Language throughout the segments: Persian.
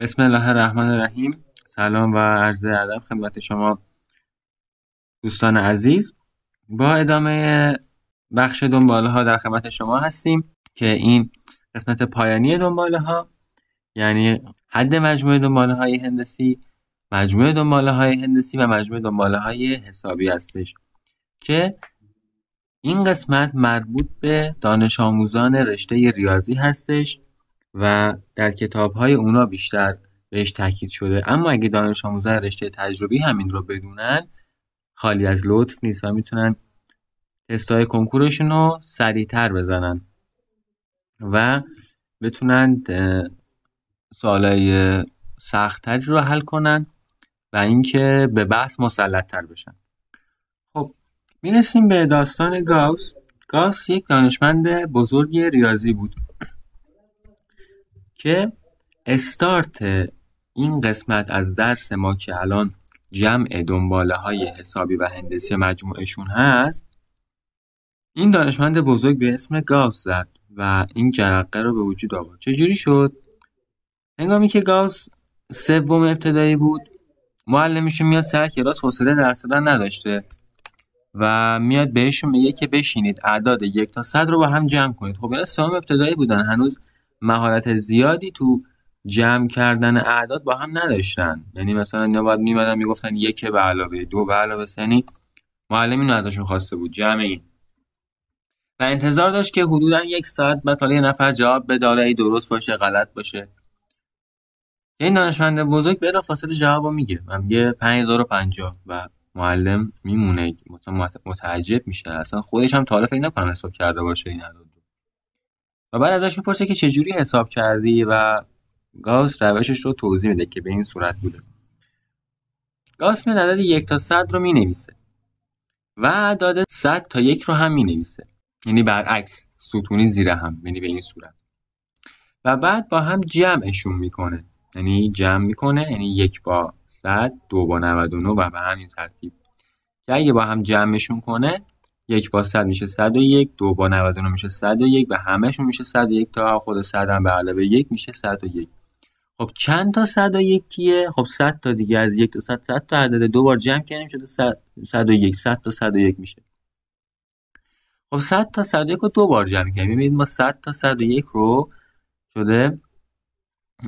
بسم الله الرحمن الرحیم سلام و عرض ادب خدمت شما دوستان عزیز با ادامه بخش دنباله ها در خدمت شما هستیم که این قسمت پایانی دنباله ها یعنی حد مجموع دنباله های هندسی مجموع دنباله های هندسی و مجموع دنباله های حسابی هستش که این قسمت مربوط به دانش آموزان رشته ریاضی هستش و در کتاب های اونا بیشتر بهش تاکید شده اما اگه دانش آموزه رشته تجربی همین رو بدونن خالی از لطف نیست و میتونن تستای کنکورشون رو سریعتر بزنن و بتونن سوالای سختتری رو حل کنن و اینکه به بحث تر بشن خب میرسیم به داستان گاوس گاوس یک دانشمند بزرگ ریاضی بود که استارت این قسمت از درس ما که الان جمع دنباله های حسابی و هندسی مجموعشون هست این دانشمند بزرگ به اسم گاوس زد و این جرقه رو به وجود آورد چجوری شد هنگامی که گاوس سوم ابتدایی بود معلمش میاد سر کلاس حوصله درس دادن نداشته و میاد بهشون میگه که بشینید اعداد یک تا صد رو با هم جمع کنید خب اینا سوم ابتدایی بودن هنوز مهارت زیادی تو جمع کردن اعداد با هم نداشتن یعنی مثلا اینا باید میمدن میگفتن یک به علاوه دو به علاوه یعنی معلم اینو ازشون خواسته بود جمع این و انتظار داشت که حدودا یک ساعت بعد یه نفر جواب بده ای درست باشه غلط باشه این دانشمند بزرگ بلا فاصله جواب میگه و میگه 5050 و معلم میمونه متعجب میشه اصلا خودش هم تا فکر نکنم حساب کرده باشه این بعد ازش میپرسه که چجوری حساب کردی و گاس روشش رو توضیح میده که به این صورت بوده گاس می عدد یک تا صد رو مینویسه و عدد صد تا یک رو هم مینویسه یعنی برعکس ستونی زیر هم یعنی به این صورت و بعد با هم جمعشون میکنه یعنی جمع میکنه یعنی یک با صد دو با 99 و به همین ترتیب که اگه با هم جمعشون کنه یک با 100 میشه 101 دو با 99 میشه 101 و همهشون میشه 101 تا خود 100 هم به علاوه یک میشه 101 خب چند تا 101 کیه خب 100 تا دیگه از یک تا 100 100 تا عدد دو بار جمع کردیم شده 101 100 تا 101 میشه خب 100 تا 101 رو دو بار جمع کردیم ببینید ما 100 تا 101 رو شده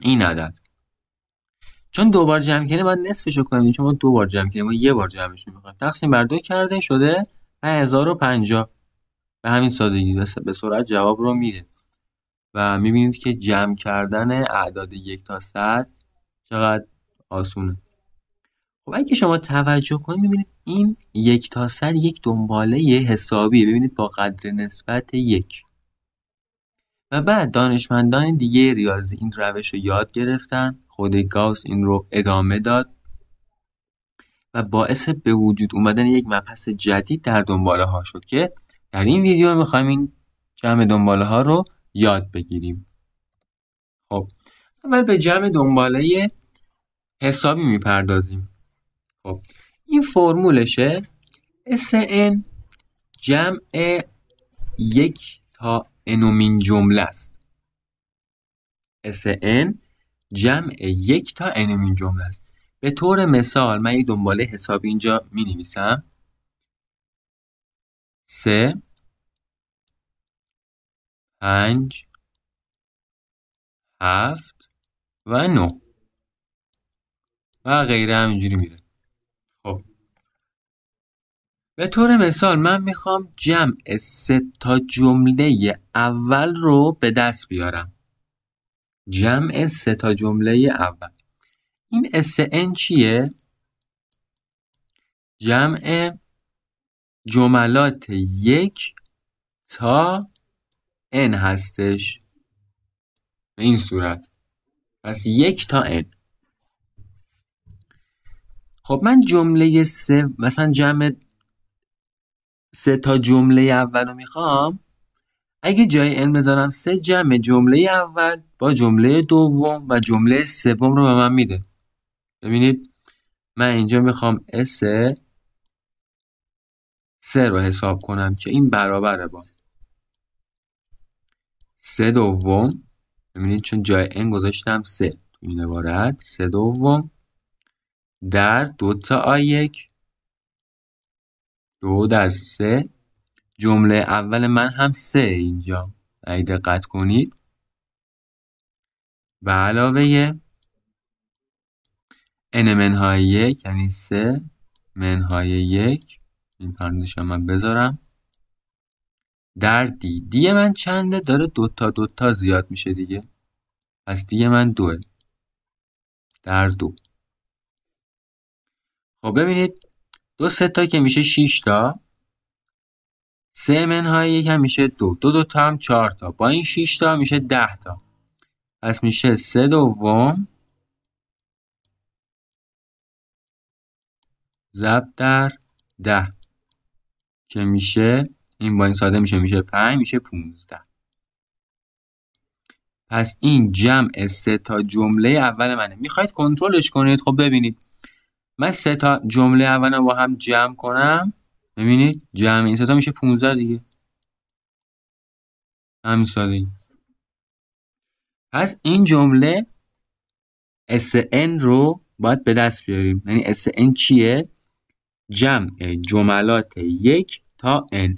این عدد چون دو بار جمع کردیم بعد نصفش رو کنیم چون ما دو بار جمع کردیم ما یه بار جمعش می‌کنیم تقسیم بر دو کرده شده 5050 به همین سادگی به سرعت جواب رو میده و میبینید که جمع کردن اعداد یک تا صد چقدر آسونه خب اگه شما توجه کنید میبینید این یک تا صد یک دنباله یه حسابیه ببینید با قدر نسبت یک و بعد دانشمندان دیگه ریاضی این روش رو یاد گرفتن خود گاوس این رو ادامه داد و باعث به وجود اومدن یک مبحث جدید در دنباله ها شد که در این ویدیو میخوایم این جمع دنباله ها رو یاد بگیریم خب اول به جمع دنباله حسابی میپردازیم خب این فرمولشه SN جمع یک تا انومین جمله است SN جمع یک تا انومین جمله است به طور مثال من یک دنباله حساب اینجا می نویسم سه پنج هفت و نو و غیره همینجوری میره خب به طور مثال من میخوام جمع سه تا جمله اول رو به دست بیارم جمع سه تا جمله اول این SN چیه؟ جمع جملات یک تا N هستش به این صورت پس یک تا N خب من جمله سه مثلا جمع سه تا جمله اول رو میخوام اگه جای ان بذارم سه جمع جمله اول با جمله دوم و جمله سوم رو به من میده ببینید من اینجا میخوام S سه رو حساب کنم که این برابره با سه دوم ببینید چون جای n گذاشتم سه تو این عبارت سه دوم در تا آ یک دو در سه جمله اول من هم سه اینجا اگه دقت کنید و علاوه n منهای یک یعنی سه منهای یک این پرندش من بذارم در دی دی من چنده داره دوتا دوتا زیاد میشه دیگه پس دی من دوه در دو خب ببینید دو سه تا که میشه شیش تا سه منهای یک هم میشه دو دو دوتا تا هم چهار تا با این شیش تا میشه ده تا پس میشه سه دوم ضرب در ده که میشه این با این ساده میشه میشه 5 میشه 15 پس این جمع سه تا جمله اول منه میخواید کنترلش کنید خب ببینید من سه تا جمله اول رو با هم جمع کنم ببینید جمع این سه تا میشه 15 دیگه همین ساده پس این جمله ان رو باید به دست بیاریم یعنی SN چیه جمع جملات یک تا n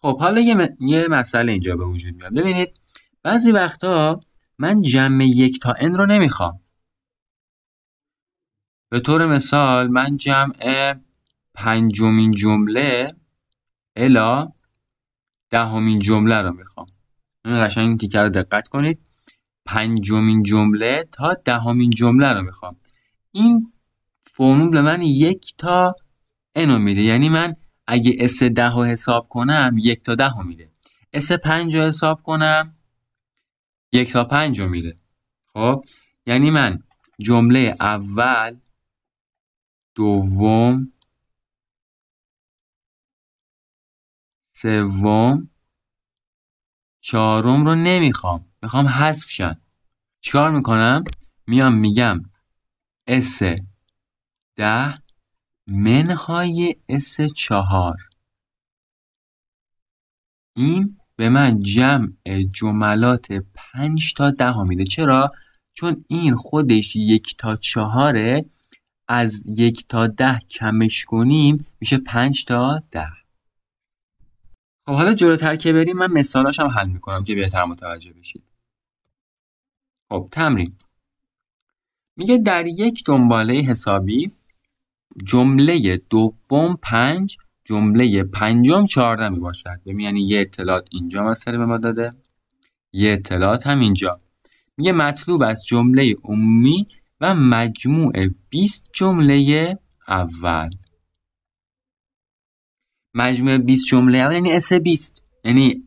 خب حالا یه, مسئله اینجا به وجود میاد ببینید بعضی وقتا من جمع یک تا n رو نمیخوام به طور مثال من جمع پنجمین جمله الا دهمین جمله رو میخوام این قشنگ این تیکه رو دقت کنید پنجمین جمله تا دهمین جمله رو میخوام این فرمول من یک تا انو میده یعنی من اگه اس ده رو حساب کنم یک تا ده رو میده اس پنج رو حساب کنم یک تا پنج رو میده خب یعنی من جمله اول دوم سوم چهارم رو نمیخوام میخوام حذف شن چیکار میکنم میام میگم اس ده منهای اس چهار این به من جمع جملات پنج تا ده ها میده چرا؟ چون این خودش یک تا چهاره از یک تا ده کمش کنیم میشه پنج تا ده خب حالا جلوتر که بریم من مثالاش هم حل میکنم که بهتر متوجه بشید خب تمرین میگه در یک دنباله حسابی جمله دوم پنج جمله پنجم چهارده می باشد یعنی یه اطلاعات اینجا مسئله به ما داده یه اطلاعات هم اینجا میگه مطلوب از جمله عمومی و مجموع 20 جمله اول مجموع 20 جمله اول یعنی اس 20 یعنی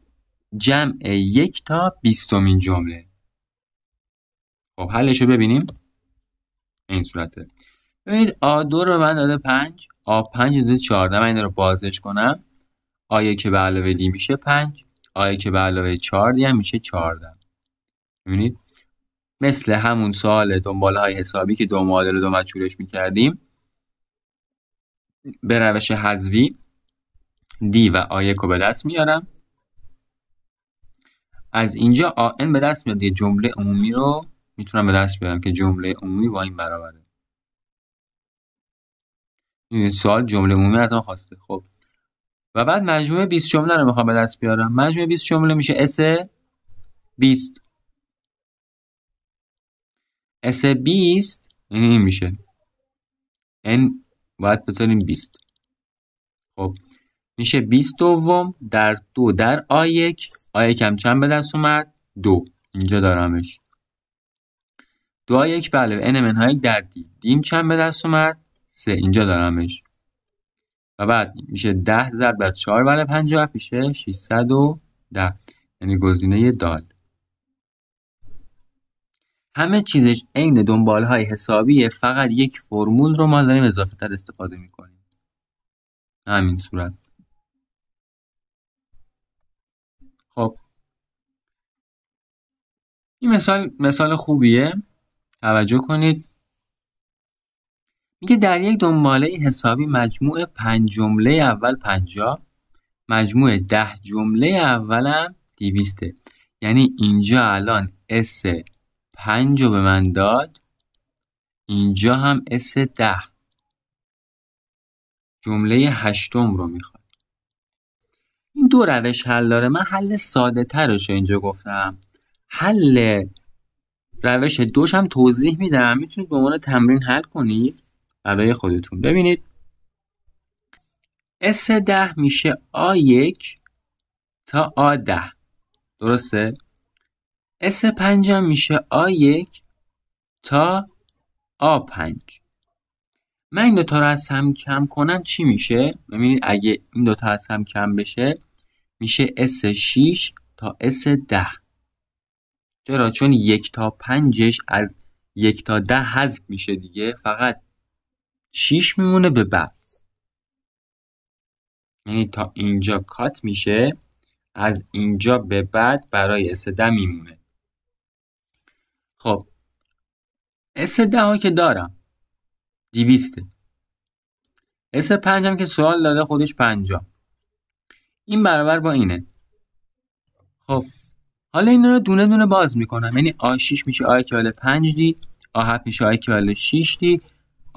جمع یک تا بیستمین جمله خب حلش رو ببینیم این صورته ببینید آ دو رو من داده پنج آ پنج داده چهارده من این رو بازش کنم آ که به علاوه دی میشه پنج آ که به علاوه چهار هم میشه چهارده ببینید مثل همون سال دنبال های حسابی که دو معادل و دو مچورش میکردیم به روش حذوی دی و آیک که رو به دست میارم از اینجا آن به دست میاد یه جمله عمومی رو میتونم به دست بیارم که جمله عمومی با این برابره این سوال جمله عمومی از خواسته خب و بعد مجموعه 20 جمله رو میخوام به دست بیارم مجموعه 20 جمله میشه اس 20 اس 20 یعنی این میشه ان باید بتونیم 20 خب میشه 20 دوم در دو در آ یک آ کم چند به دست اومد دو اینجا دارمش دو آ یک بله ان منهای در دی دیم چند به دست اومد سه اینجا دارمش و بعد میشه 10 ضرب در 4 برای 57 میشه ده یعنی گزینه دال همه چیزش عین دنبال های حسابیه فقط یک فرمول رو ما داریم اضافه تر استفاده میکنیم همین صورت خب این مثال مثال خوبیه توجه کنید میگه در یک دنباله حسابی مجموع پنج جمله اول پنجا مجموع ده جمله اولم دیویسته یعنی اینجا الان اس پنج رو به من داد اینجا هم اس ده جمله هشتم رو میخواد این دو روش حل داره من حل ساده ترش رو اینجا گفتم حل روش دوش هم توضیح میدم میتونید به عنوان تمرین حل کنید برای خودتون ببینید S10 میشه A1 تا A10 درسته؟ S5 میشه A1 تا A5 من این دوتا رو از هم کم کنم چی میشه؟ ببینید اگه این دوتا از هم کم بشه میشه S6 تا S10 چرا؟ چون یک تا پنجش از یک تا ده حذف میشه دیگه فقط 6 میمونه به بعد یعنی تا اینجا کات میشه از اینجا به بعد برای S10 میمونه خب S10 ها که دارم دیویسته S5 هم که سوال داده خودش 50 این برابر با اینه خب حالا این رو دونه دونه باز میکنم یعنی A6 میشه A 5 دی A7 میشه A 6 دی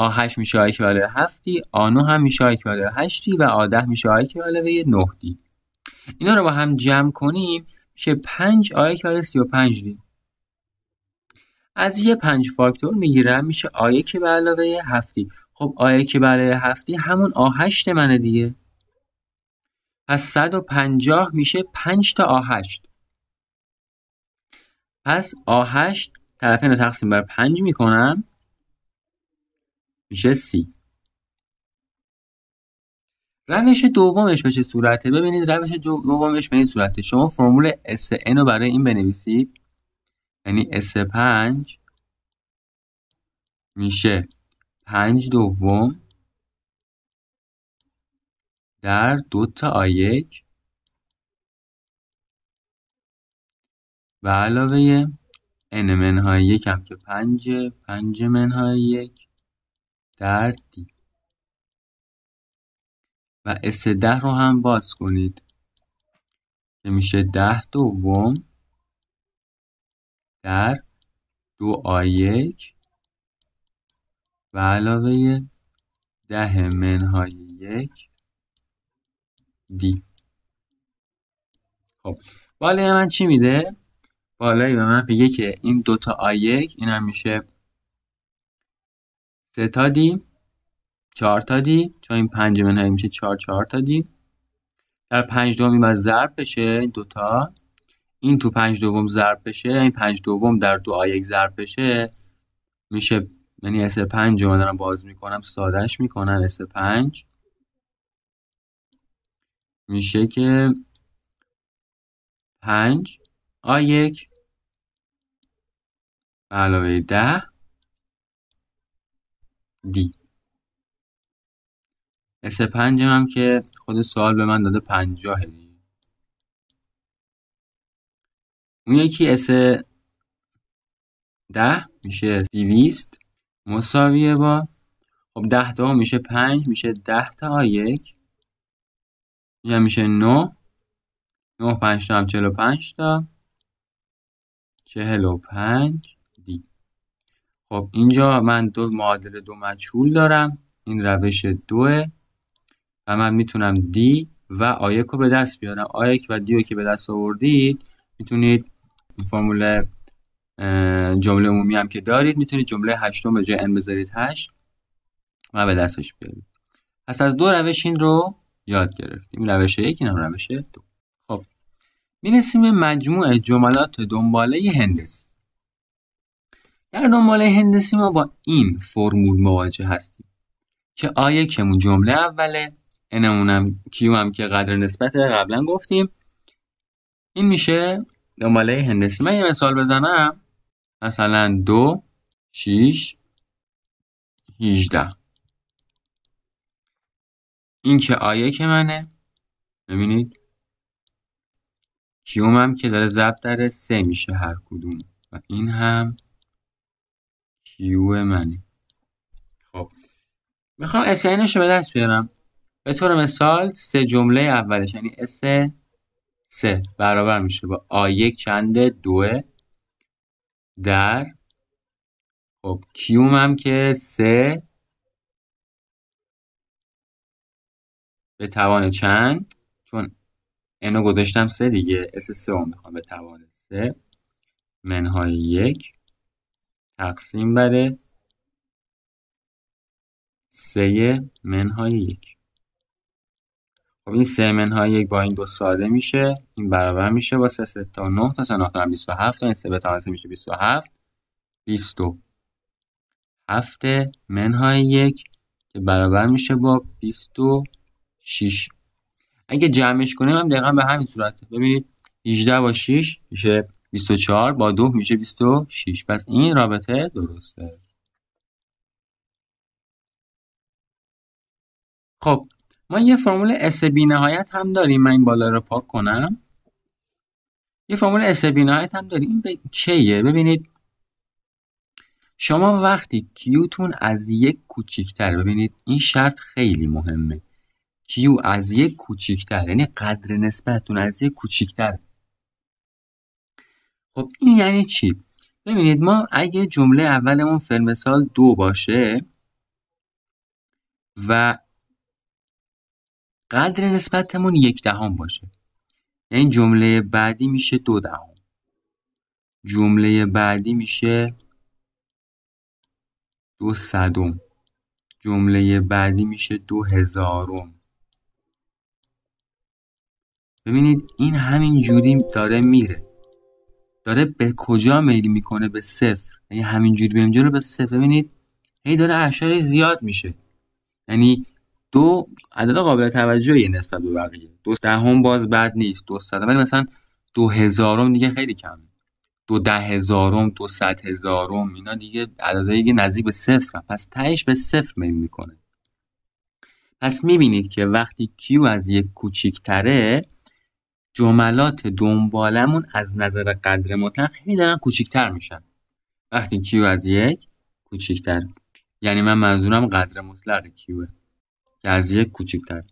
آهش میشه آی که علاوه هفتی آنو هم میشه آی که علاوه هشتی و آده میشه آی که علاوه نهدی اینا رو با هم جمع کنیم میشه پنج آی که علاوه سی و پنج دی از یه پنج فاکتور میگیرم میشه آیه که به علاوه هفتی خب آیه که برای هفتی همون آهشت منه دیگه پس 150 میشه 5 تا آهشت پس آهشت طرفین رو تقسیم بر 5 میکنم جسی روش دومش به چه صورته ببینید روش دومش به این صورته شما فرمول ان رو برای این بنویسید یعنی S5 میشه 5 دوم در دو تا A1 و علاوه n منهای یک هم که 5 5 منهای یک در دی و اس ده رو هم باز کنید که میشه ده دوم در دو آیک و علاوه ده منهای یک دی خب بالای من چی میده؟ بالایی به من میگه که این دوتا آیک این هم میشه سه تا دی چهار تا دی چون این پنج های میشه چهار چهار تا دی در پنج دومی باید ضرب بشه دوتا این تو پنج دوم ضرب بشه این پنج دوم در دو آ یک ضرب بشه میشه یعنی اس پنج رو باز میکنم سادهش میکنم اس پنج میشه که پنج آ یک علاوه ده D S5 هم که خود سوال به من داده 50 دیگه اون یکی S10 میشه 200 مساویه با خب 10 تا میشه 5 میشه 10 تا A1 یا میشه 9 9 5 تا هم 45 تا 45 خب اینجا من دو معادل دو مجهول دارم این روش دوه و من میتونم دی و آیک رو به دست بیارم آیک و دیو که به دست آوردید میتونید فرمول جمله عمومی هم که دارید میتونید جمله هشتم به جای n بذارید هشت و به دستش بیارید پس از دو روش این رو یاد گرفتیم روش یک این هم روش دو خب میرسیم به مجموع جملات دنباله هندسی در دنباله هندسی ما با این فرمول مواجه هستیم که آیه کمون جمله اوله انمونم کیو هم که قدر نسبت قبلا گفتیم این میشه دنباله هندسی من یه مثال بزنم مثلا دو شیش هیجده این که آیه که منه ببینید کیوم هم که داره ضبط داره سه میشه هر کدوم و این هم یو منی خب میخوام اسینش رو به دست بیارم به طور مثال سه جمله اولش یعنی اس سه برابر میشه با آ یک چند دو در خب کیوم هم که سه به توان چند چون اینو گذاشتم سه دیگه اس سه هم میخوام به توان سه منهای یک تقسیم بر سه منهای یک خب این سه منهای یک با این دو ساده میشه این برابر میشه با سه تا نه تا سه نه تا بیست و هفت این سه به میشه بیست و هفت بیست هفت منهای یک که برابر میشه با بیست و شیش اگه جمعش کنیم هم دقیقا به همین صورت ببینید 18 با 6 میشه 24 با 2 میشه 26 پس این رابطه درسته خب ما یه فرمول اس بی نهایت هم داریم من این بالا رو پاک کنم یه فرمول اس بی نهایت هم داریم این به کیه ببینید شما وقتی کیوتون از یک کوچیکتر ببینید این شرط خیلی مهمه کیو از یک کوچیکتر یعنی قدر نسبتتون از یک کوچیکتر خب این یعنی چی ببینید ما اگه جمله اولمون سال دو باشه و قدر نسبتمون یک دهم باشه این یعنی جمله بعدی میشه دو دهم جمله بعدی میشه دو صدم جمله بعدی میشه دو هزارم ببینید این همین جوری داره میره داره به کجا میل میکنه به صفر یعنی همینجوری بریم جلو به صفر ببینید هی داره اعشاری زیاد میشه یعنی دو عدد قابل توجهی نسبت به بقیه دو دهم باز بد نیست دو صد ولی مثلا دو هزارم دیگه خیلی کم دو ده هزارم دو صد هزارم اینا دیگه عددهای نزدیک به صفر پس تهش به صفر میل میکنه پس میبینید که وقتی کیو از یک کوچیکتره جملات دنبالمون از نظر قدر مطلق خیلی دارن کوچیکتر میشن وقتی کیو از یک کوچیکتر یعنی من منظورم قدر مطلق کیوه که از یک کوچیکتر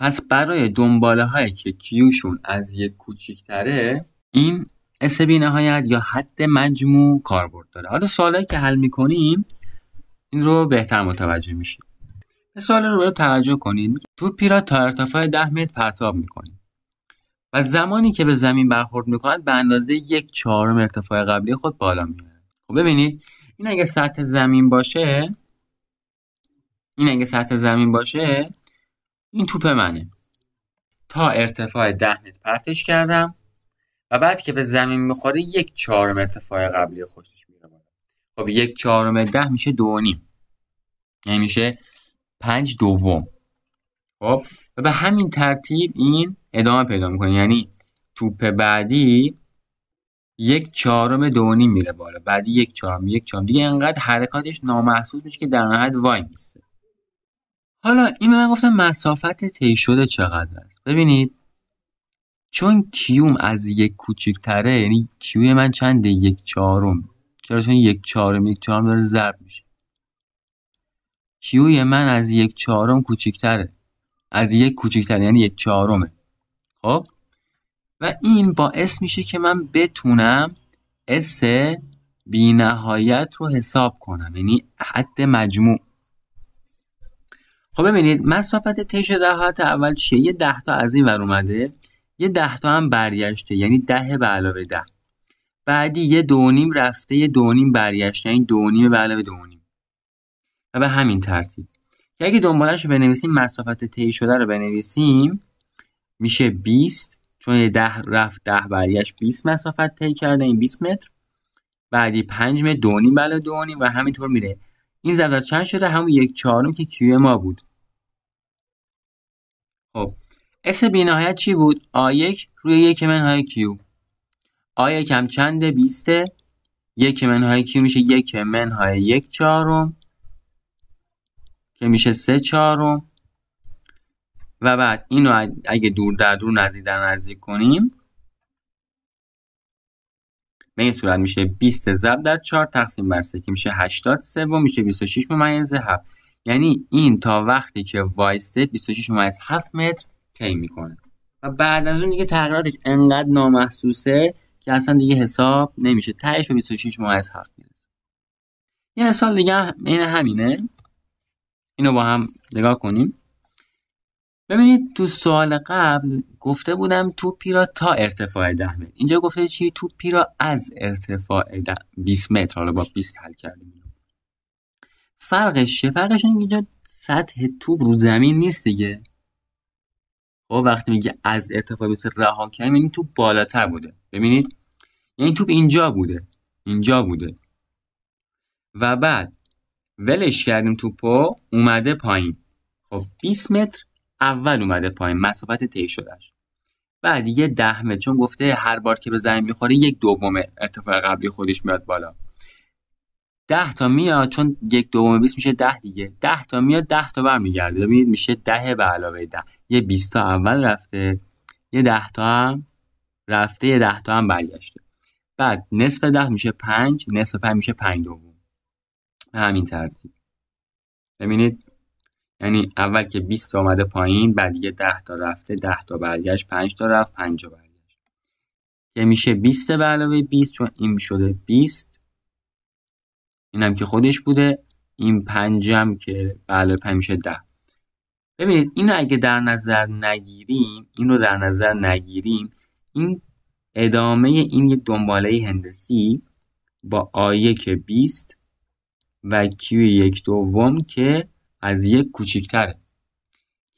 پس برای دنباله هایی که کیوشون از یک کوچیکتره این اس بی نهایت یا حد مجموع کاربرد داره حالا سوالایی که حل میکنیم این رو بهتر متوجه میشیم به سوال رو توجه کنید تو پیرا تا ارتفاع 10 متر پرتاب میکنید و زمانی که به زمین برخورد میکند به اندازه یک چهارم ارتفاع قبلی خود بالا میاد. خب ببینید این اگه سطح زمین باشه این اگه سطح زمین باشه این توپ منه تا ارتفاع ده متر پرتش کردم و بعد که به زمین میخوره یک چهارم ارتفاع قبلی خودش میره خب یک چهارم ده میشه دو نیم یعنی میشه پنج دوم خب و به همین ترتیب این ادامه پیدا میکنه یعنی توپ بعدی یک چهارم دونی میره بالا بعدی یک چهارم یک چهارم دیگه انقدر حرکاتش نامحسوس میشه که در نهایت وای میسته حالا این من گفتم مسافت طی شده چقدر است ببینید چون کیوم از یک کوچکتره. یعنی کیوی من چنده یک چهارم چرا چون یک چهارم یک چهارم داره ضرب میشه کیوی من از یک چهارم کوچکتره، از یک کوچکتر یعنی یک چهارمه خب و این باعث میشه که من بتونم اس بی نهایت رو حساب کنم یعنی حد مجموع خب ببینید مسافت تش دهات اول چیه یه ده تا از این ور اومده یه ده تا هم برگشته یعنی ده به علاوه ده بعدی یه دونیم رفته یه دونیم برگشته یعنی دونیم به علاوه دونیم و به همین ترتیب که اگه دنبالش رو بنویسیم مسافت طی شده رو بنویسیم میشه 20 چون 10 رفت 10 بریش 20 مسافت طی کرده این 20 متر بعدی 5 متر دونیم بله دونیم و همینطور میره این ضرب چند شده همون یک چهارم که کیو ما بود خب اس بینهایت چی بود آ1 روی یک منهای کیو آ1 هم چنده 20 یک منهای کیو میشه یک منهای یک چهارم که میشه سه چهارم و بعد اینو اگه دور در دور نزدیک در نزدیک کنیم به این صورت میشه 20 ضرب در 4 تقسیم بر که میشه 80 و میشه 26 ممیز 7 یعنی این تا وقتی که وایسته 26 ممیز 7 متر طی میکنه و بعد از اون دیگه تغییراتش انقدر نامحسوسه که اصلا دیگه حساب نمیشه تهش به 26 ممیز 7 میرسه یه مثال دیگه این همینه اینو با هم نگاه کنیم ببینید تو سوال قبل گفته بودم توپی را تا ارتفاع ده متر اینجا گفته چی توپی را از ارتفاع 20 متر حالا با 20 حل کردیم فرقش چی؟ فرقش اینجا سطح توپ رو زمین نیست دیگه خب وقتی میگه از ارتفاع بیست رها کردیم این یعنی توپ بالاتر بوده ببینید یعنی توپ اینجا بوده اینجا بوده و بعد ولش کردیم توپو اومده پایین خب 20 متر اول اومده پایین مسافت طی شدهش بعد یه دهمه چون گفته هر بار که به زمین میخوره یک دوم ارتفاع قبلی خودش میاد بالا ده تا میاد چون یک دوم بیست میشه ده دیگه ده تا میاد ده تا برمیگرده ببینید میشه ده به علاوه ده یه بیست تا اول رفته یه ده تا هم رفته یه ده تا هم برگشته بعد نصف ده میشه پنج نصف پنج میشه پنج دوم همین ترتیب ببینید یعنی اول که 20 اومده پایین بعد دیگه 10 تا رفته 10 تا برگشت 5 تا رفت 5 تا برگشت که میشه 20 به علاوه 20 چون این شده 20 اینم که خودش بوده این 5 هم که به علاوه 5 میشه 10 ببینید اینو اگه در نظر نگیریم اینو در نظر نگیریم این ادامه این یک دنباله هندسی با آیه که 20 و کیو یک دوم که از یک کوچیکتره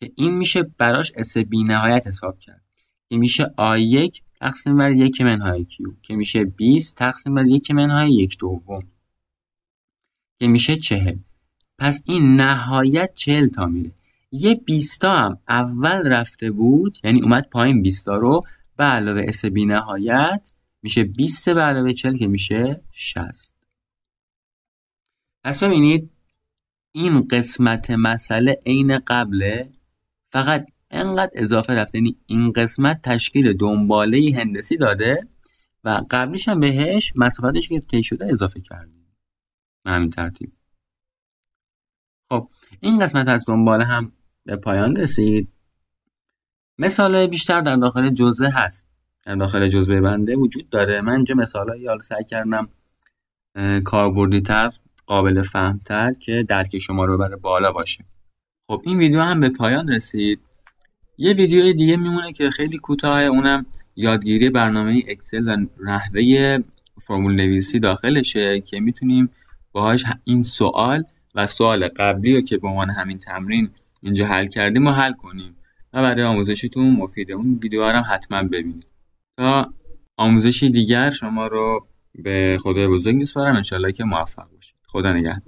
که این میشه براش اس بی نهایت حساب کرد که میشه آ1 تقسیم بر یک منهای کیو که میشه 20 تقسیم بر یک منهای یک دوم که میشه چهل پس این نهایت چهل تا میره یه 20 تا هم اول رفته بود یعنی اومد پایین 20 تا رو به علاوه اس بی نهایت میشه 20 به علاوه 40 که میشه 60 پس ببینید این قسمت مسئله عین قبله فقط انقدر اضافه رفته یعنی این قسمت تشکیل دنباله هندسی داده و قبلش هم بهش مسافتش که طی شده اضافه کردیم به همین ترتیب خب این قسمت از دنباله هم به پایان رسید مثال بیشتر در داخل جزه هست در داخل جزوه بنده وجود داره من اینجا مثال های سعی کردم کاربردی تر قابل فهمتر که درک شما رو بره بالا باشه خب این ویدیو هم به پایان رسید یه ویدیو دیگه میمونه که خیلی کوتاه اونم یادگیری برنامه اکسل و نحوه فرمول نویسی داخلشه که میتونیم باهاش این سوال و سوال قبلی رو که به عنوان همین تمرین اینجا حل کردیم و حل کنیم و برای آموزشتون مفیده اون ویدیو هم حتما ببینید تا آموزشی دیگر شما رو به خدای بزرگ میسپارم انشالله که موفق باشید خدا نگهدار